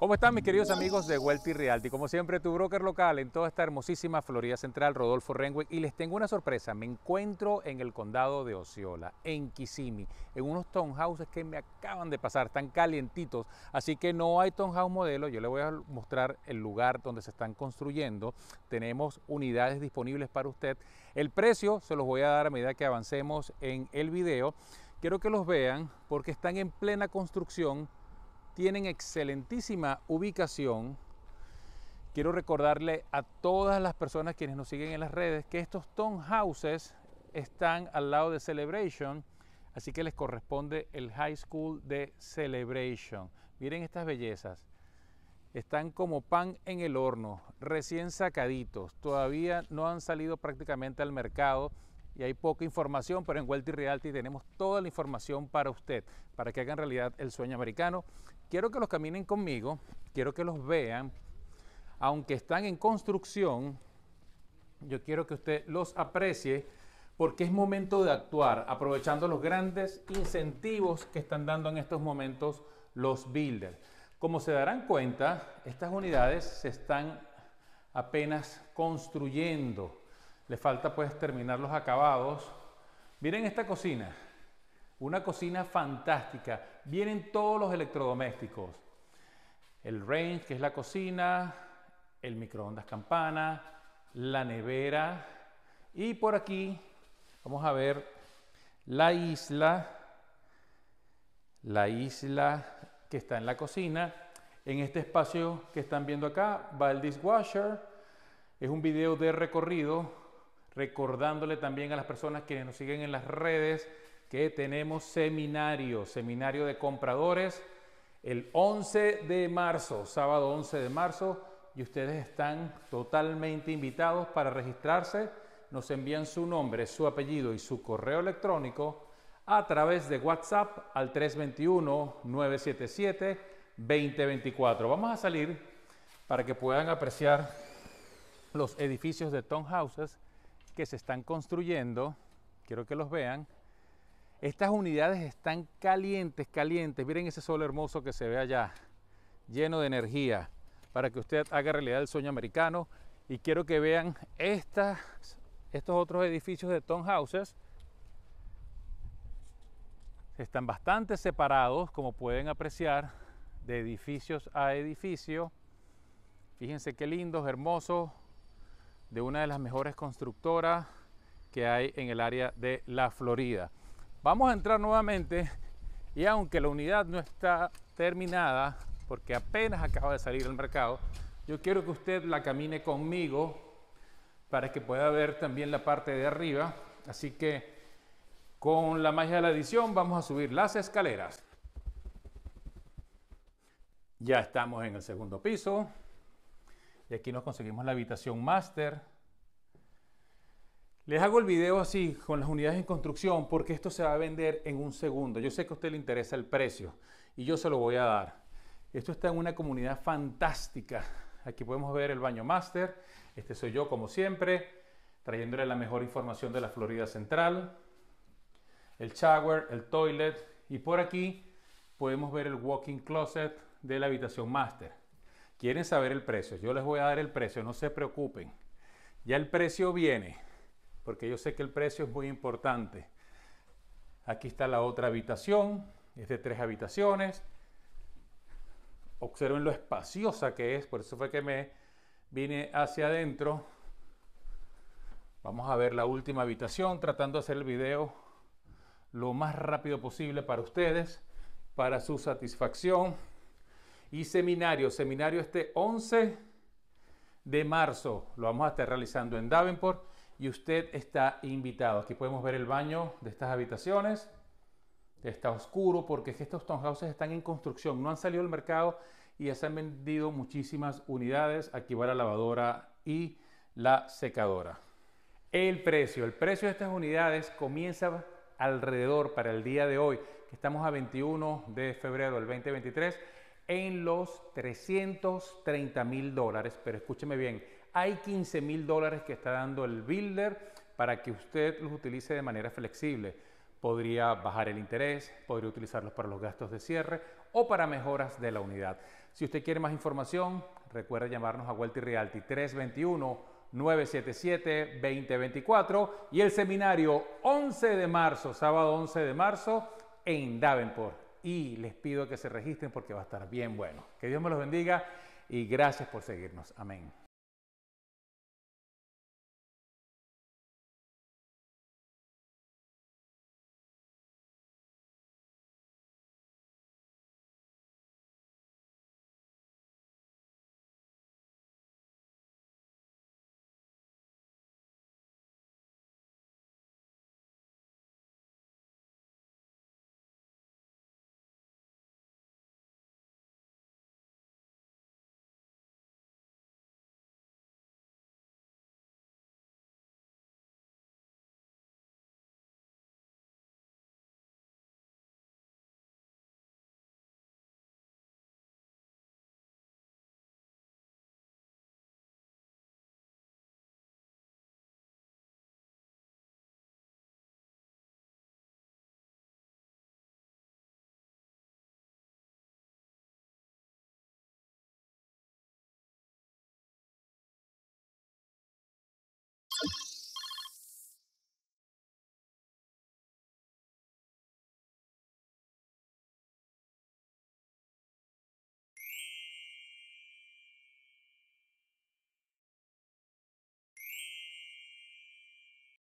¿Cómo están mis queridos amigos de Welty Realty? Como siempre, tu broker local en toda esta hermosísima Florida Central, Rodolfo Renwick. Y les tengo una sorpresa. Me encuentro en el condado de Osceola, en Kissimmee, en unos townhouses que me acaban de pasar, están calientitos. Así que no hay townhouse modelo. Yo les voy a mostrar el lugar donde se están construyendo. Tenemos unidades disponibles para usted. El precio se los voy a dar a medida que avancemos en el video. Quiero que los vean porque están en plena construcción tienen excelentísima ubicación. Quiero recordarle a todas las personas quienes nos siguen en las redes que estos townhouses están al lado de Celebration, así que les corresponde el High School de Celebration. Miren estas bellezas. Están como pan en el horno, recién sacaditos, todavía no han salido prácticamente al mercado y hay poca información, pero en Wealthy Realty tenemos toda la información para usted, para que hagan realidad el sueño americano. Quiero que los caminen conmigo, quiero que los vean. Aunque están en construcción, yo quiero que usted los aprecie porque es momento de actuar, aprovechando los grandes incentivos que están dando en estos momentos los builders. Como se darán cuenta, estas unidades se están apenas construyendo. Le falta pues terminar los acabados. Miren esta cocina. Una cocina fantástica. Vienen todos los electrodomésticos. El range, que es la cocina, el microondas campana, la nevera. Y por aquí vamos a ver la isla. La isla que está en la cocina. En este espacio que están viendo acá va el dishwasher. Es un video de recorrido recordándole también a las personas quienes nos siguen en las redes que tenemos seminario, seminario de compradores, el 11 de marzo, sábado 11 de marzo, y ustedes están totalmente invitados para registrarse. Nos envían su nombre, su apellido y su correo electrónico a través de WhatsApp al 321-977-2024. Vamos a salir para que puedan apreciar los edificios de Townhouses que se están construyendo, quiero que los vean. Estas unidades están calientes, calientes. Miren ese sol hermoso que se ve allá, lleno de energía, para que usted haga realidad el sueño americano. Y quiero que vean estas, estos otros edificios de townhouses. Están bastante separados, como pueden apreciar, de edificios a edificio. Fíjense qué lindos, hermosos, de una de las mejores constructoras que hay en el área de la Florida. Vamos a entrar nuevamente y aunque la unidad no está terminada, porque apenas acaba de salir al mercado, yo quiero que usted la camine conmigo para que pueda ver también la parte de arriba. Así que con la magia de la edición vamos a subir las escaleras. Ya estamos en el segundo piso. Y aquí nos conseguimos la habitación máster. Les hago el video así con las unidades en construcción porque esto se va a vender en un segundo. Yo sé que a usted le interesa el precio y yo se lo voy a dar. Esto está en una comunidad fantástica. Aquí podemos ver el baño máster. Este soy yo como siempre, trayéndole la mejor información de la Florida Central. El shower, el toilet y por aquí podemos ver el walking closet de la habitación máster quieren saber el precio, yo les voy a dar el precio, no se preocupen. Ya el precio viene, porque yo sé que el precio es muy importante. Aquí está la otra habitación, es de tres habitaciones. Observen lo espaciosa que es, por eso fue que me vine hacia adentro. Vamos a ver la última habitación, tratando de hacer el video lo más rápido posible para ustedes, para su satisfacción y seminario. Seminario este 11 de marzo. Lo vamos a estar realizando en Davenport y usted está invitado. Aquí podemos ver el baño de estas habitaciones. Está oscuro porque es estos townhouses están en construcción, no han salido al mercado y ya se han vendido muchísimas unidades. Aquí va la lavadora y la secadora. El precio, el precio de estas unidades comienza alrededor para el día de hoy, que estamos a 21 de febrero del 2023 en los 330 mil dólares, pero escúcheme bien, hay 15 mil dólares que está dando el builder para que usted los utilice de manera flexible. Podría bajar el interés, podría utilizarlos para los gastos de cierre o para mejoras de la unidad. Si usted quiere más información, recuerde llamarnos a Wealthy Realty 321-977-2024 y el seminario 11 de marzo, sábado 11 de marzo en Davenport y les pido que se registren porque va a estar bien bueno. Que Dios me los bendiga y gracias por seguirnos. Amén.